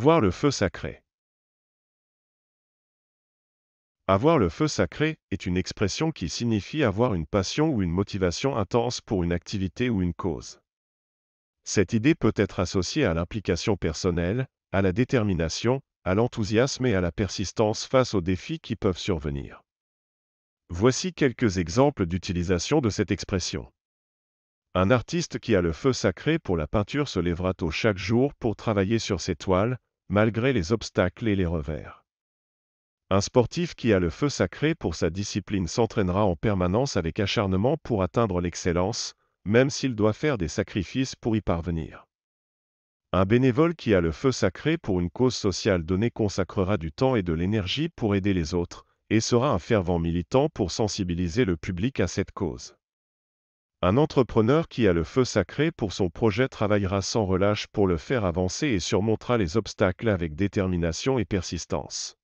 Avoir le feu sacré. Avoir le feu sacré est une expression qui signifie avoir une passion ou une motivation intense pour une activité ou une cause. Cette idée peut être associée à l'implication personnelle, à la détermination, à l'enthousiasme et à la persistance face aux défis qui peuvent survenir. Voici quelques exemples d'utilisation de cette expression. Un artiste qui a le feu sacré pour la peinture se lèvera tôt chaque jour pour travailler sur ses toiles, malgré les obstacles et les revers. Un sportif qui a le feu sacré pour sa discipline s'entraînera en permanence avec acharnement pour atteindre l'excellence, même s'il doit faire des sacrifices pour y parvenir. Un bénévole qui a le feu sacré pour une cause sociale donnée consacrera du temps et de l'énergie pour aider les autres, et sera un fervent militant pour sensibiliser le public à cette cause. Un entrepreneur qui a le feu sacré pour son projet travaillera sans relâche pour le faire avancer et surmontera les obstacles avec détermination et persistance.